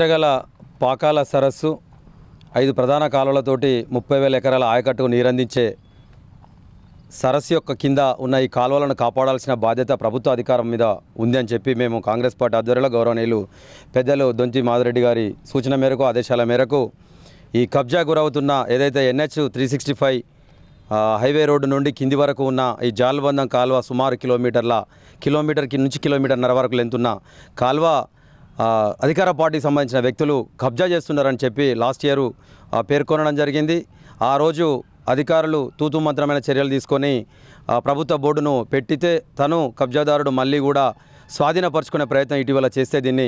విస్తరగల పాకాల సరస్సు ఐదు ప్రధాన కాలువలతోటి ముప్పై వేల ఎకరాల ఆయకట్టుకు నీరందించే సరస్సు యొక్క కింద ఉన్న ఈ కాలువలను కాపాడాల్సిన బాధ్యత ప్రభుత్వ అధికారం మీద ఉంది అని చెప్పి మేము కాంగ్రెస్ పార్టీ ఆధ్వర్యంలో గౌరవనీయులు పెద్దలు దొంతి మాధురెడ్డి గారి సూచన మేరకు ఆదేశాల మేరకు ఈ కబ్జా గురవుతున్న ఏదైతే NH three sixty five highway road నుండి కింది వరకు ఉన్న ఈ జాల్బంధం కాలువ సుమారు కిలోమీటర్ల కిలోమీటర్కి నుంచి కిలోమీటర్న్నర వరకు లెంతున్న కాలువ అధికార పార్టీకి సంబంధించిన వ్యక్తులు కబ్జా చేస్తున్నారని చెప్పి లాస్ట్ ఇయర్ పేర్కొనడం జరిగింది ఆ రోజు అధికారులు తూతుమంత్రమైన చర్యలు తీసుకొని ప్రభుత్వ బోర్డును పెట్టితే తను కబ్జాదారుడు మళ్ళీ కూడా స్వాధీనపరుచుకునే ప్రయత్నం ఇటీవల చేస్తే దీన్ని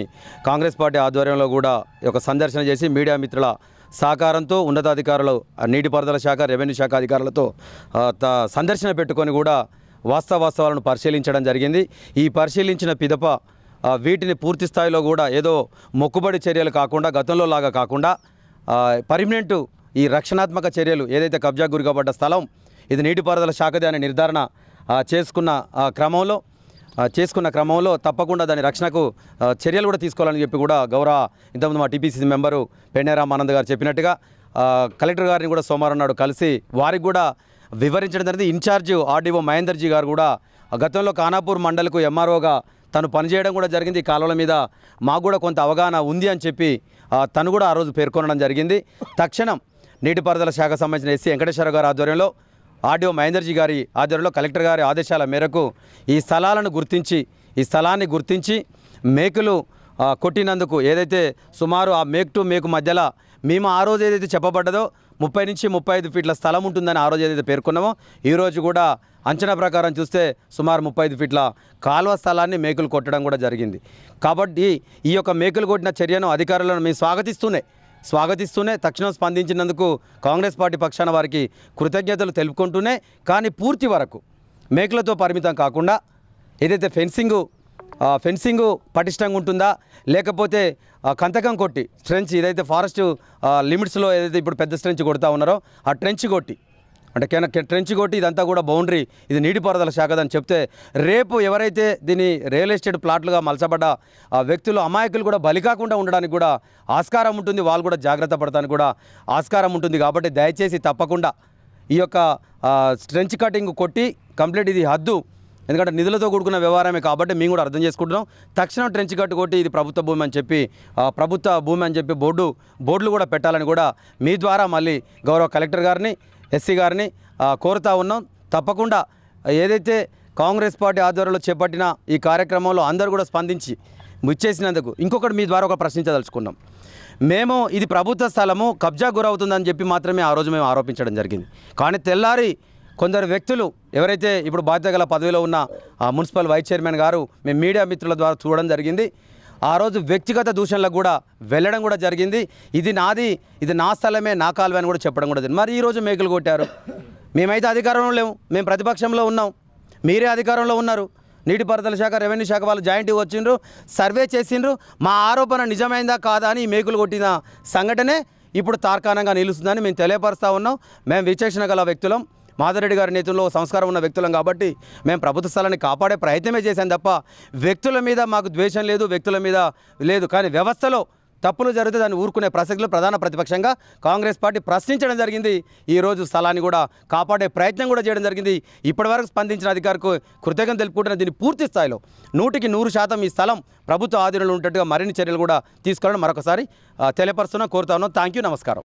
కాంగ్రెస్ పార్టీ ఆధ్వర్యంలో కూడా ఒక సందర్శన చేసి మీడియా మిత్రుల సహకారంతో ఉన్నతాధికారులు నీటిపారుదల శాఖ రెవెన్యూ శాఖ అధికారులతో సందర్శన పెట్టుకొని కూడా వాస్తవాస్తవాలను పరిశీలించడం జరిగింది ఈ పరిశీలించిన పిదప వీటిని పూర్తి స్థాయిలో కూడా ఏదో మొక్కుబడి చర్యలు కాకుండా గతంలో లాగా కాకుండా పర్మినెంటు ఈ రక్షణాత్మక చర్యలు ఏదైతే కబ్జా గురికబడ్డ స్థలం ఇది నీటిపారుదల శాఖది అనే నిర్ధారణ చేసుకున్న క్రమంలో చేసుకున్న క్రమంలో తప్పకుండా దాని రక్షణకు చర్యలు కూడా తీసుకోవాలని చెప్పి కూడా గౌరవ ఇంతకుముందు మా టీపీసీసీ మెంబరు పెన్నేరామ్ ఆనంద్ గారు చెప్పినట్టుగా కలెక్టర్ గారిని కూడా సోమవారం నాడు కలిసి వారికి కూడా వివరించడం జరిగింది ఇన్ఛార్జ్ ఆర్డీఓ మహేందర్జీ గారు కూడా గతంలో కానాపూర్ మండలకు ఎంఆర్ఓగా తను పనిచేయడం కూడా జరిగింది ఈ కాలువల మీద మాకు కూడా కొంత అవగాహన ఉంది అని చెప్పి తను కూడా ఆ రోజు పేర్కొనడం జరిగింది తక్షణం నీటిపారుదల శాఖ సంబంధించిన ఎస్సీ వెంకటేశ్వర గారి ఆధ్వర్యంలో ఆర్డీఓ మహేందర్జీ గారి ఆధ్వర్యంలో కలెక్టర్ గారి ఆదేశాల మేరకు ఈ స్థలాలను గుర్తించి ఈ స్థలాన్ని గుర్తించి మేకలు కొట్టినందుకు ఏదైతే సుమారు ఆ మేక్ టు మేకు మధ్యలో మేము ఆ రోజు ఏదైతే చెప్పబడ్డదో ముప్పై నుంచి ముప్పై ఐదు ఫీట్ల స్థలం ఉంటుందని ఆ రోజు ఏదైతే పేర్కొన్నామో ఈరోజు కూడా అంచనా ప్రకారం చూస్తే సుమారు ముప్పై ఐదు ఫీట్ల కాలువ స్థలాన్ని మేకులు కొట్టడం కూడా జరిగింది కాబట్టి ఈ యొక్క మేకులు కొట్టిన చర్యను అధికారులను మేము స్వాగతిస్తూనే స్వాగతిస్తూనే తక్షణం స్పందించినందుకు కాంగ్రెస్ పార్టీ పక్షాన వారికి కృతజ్ఞతలు తెలుపుకుంటూనే కానీ పూర్తి వరకు మేకులతో పరిమితం కాకుండా ఏదైతే ఫెన్సింగు ఫెన్సింగ్ పటిష్టంగా ఉంటుందా లేకపోతే కంతకం కొట్టి స్ట్రెంచ్ ఏదైతే ఫారెస్ట్ లిమిట్స్లో ఏదైతే ఇప్పుడు పెద్ద స్ట్రెంచ్ కొడతా ఉన్నారో ఆ ట్రెంచ్ కొట్టి అంటే కెన ట్రెంచ్ కొట్టి ఇదంతా కూడా బౌండరీ ఇది నీటిపారుదల శాఖదని చెప్తే రేపు ఎవరైతే దీని రియల్ ఎస్టేట్ ప్లాట్లుగా మలచబడ్డ వ్యక్తులు అమాయకులు కూడా బలి కాకుండా ఉండడానికి కూడా ఆస్కారం ఉంటుంది వాళ్ళు కూడా జాగ్రత్త పడతానికి కూడా ఆస్కారం ఉంటుంది కాబట్టి దయచేసి తప్పకుండా ఈ యొక్క స్ట్రెంచ్ కటింగ్ కొట్టి కంప్లీట్ ఇది హద్దు ఎందుకంటే నిధులతో కూడుకున్న వ్యవహారమే కాబట్టి మేము కూడా అర్థం చేసుకుంటున్నాం తక్షణం ట్రెంచ్ కట్టు కొట్టి ఇది ప్రభుత్వ భూమి అని చెప్పి ప్రభుత్వ భూమి అని చెప్పి బోర్డు బోర్డులు కూడా పెట్టాలని కూడా మీ ద్వారా మళ్ళీ గౌరవ కలెక్టర్ గారిని ఎస్సీ గారిని కోరుతా ఉన్నాం తప్పకుండా ఏదైతే కాంగ్రెస్ పార్టీ ఆధ్వర్యంలో చేపట్టిన ఈ కార్యక్రమంలో అందరూ కూడా స్పందించి ముచ్చేసినందుకు ఇంకొకటి మీ ద్వారా ఒక ప్రశ్నించదలుచుకున్నాం మేము ఇది ప్రభుత్వ స్థలము కబ్జా గురవుతుందని చెప్పి మాత్రమే ఆ రోజు మేము ఆరోపించడం జరిగింది కానీ తెల్లారి కొందరు వ్యక్తులు ఎవరైతే ఇప్పుడు బాధ్యత గల పదవిలో ఉన్న మున్సిపల్ వైస్ చైర్మన్ గారు మేము మీడియా మిత్రుల ద్వారా చూడడం జరిగింది ఆ రోజు వ్యక్తిగత దూషణలకు కూడా వెళ్ళడం కూడా జరిగింది ఇది నాది ఇది నా స్థలమే నా కాలువే అని కూడా చెప్పడం కూడా జరిగింది మరి ఈరోజు మేకులు కొట్టారు మేమైతే అధికారంలో లేము మేము ప్రతిపక్షంలో ఉన్నాం మీరే అధికారంలో ఉన్నారు నీటిపారుదల శాఖ రెవెన్యూ శాఖ వాళ్ళు జాయింట్గా వచ్చిండ్రు సర్వే చేసిండ్రు మా ఆరోపణ నిజమైందా కాదా అని మేకులు కొట్టిన సంఘటనే ఇప్పుడు తార్కాణంగా నిలుస్తుందని మేము తెలియపరుస్తూ ఉన్నాం మేము విచక్షణ గల వ్యక్తులం మాధవరెడ్డి గారి నేతల్లో సంస్కారం ఉన్న వ్యక్తులం కాబట్టి మేము ప్రభుత్వ స్థలాన్ని కాపాడే ప్రయత్నమే చేశాం తప్ప వ్యక్తుల మీద మాకు ద్వేషం లేదు వ్యక్తుల మీద లేదు కానీ వ్యవస్థలో తప్పులు జరిగితే దాన్ని ఊరుకునే ప్రసక్తులు ప్రధాన ప్రతిపక్షంగా కాంగ్రెస్ పార్టీ ప్రశ్నించడం జరిగింది ఈరోజు స్థలాన్ని కూడా కాపాడే ప్రయత్నం కూడా చేయడం జరిగింది ఇప్పటివరకు స్పందించిన అధికారులకు కృతజ్ఞత తెలుపుకుంటున్న దీన్ని పూర్తి స్థాయిలో నూటికి నూరు శాతం ఈ స్థలం ప్రభుత్వ ఆధీనంలో ఉన్నట్టుగా మరిన్ని చర్యలు కూడా తీసుకోవాలని మరొకసారి తెలియపరుస్తున్నా కోరుతా ఉన్నాం థ్యాంక్ యూ నమస్కారం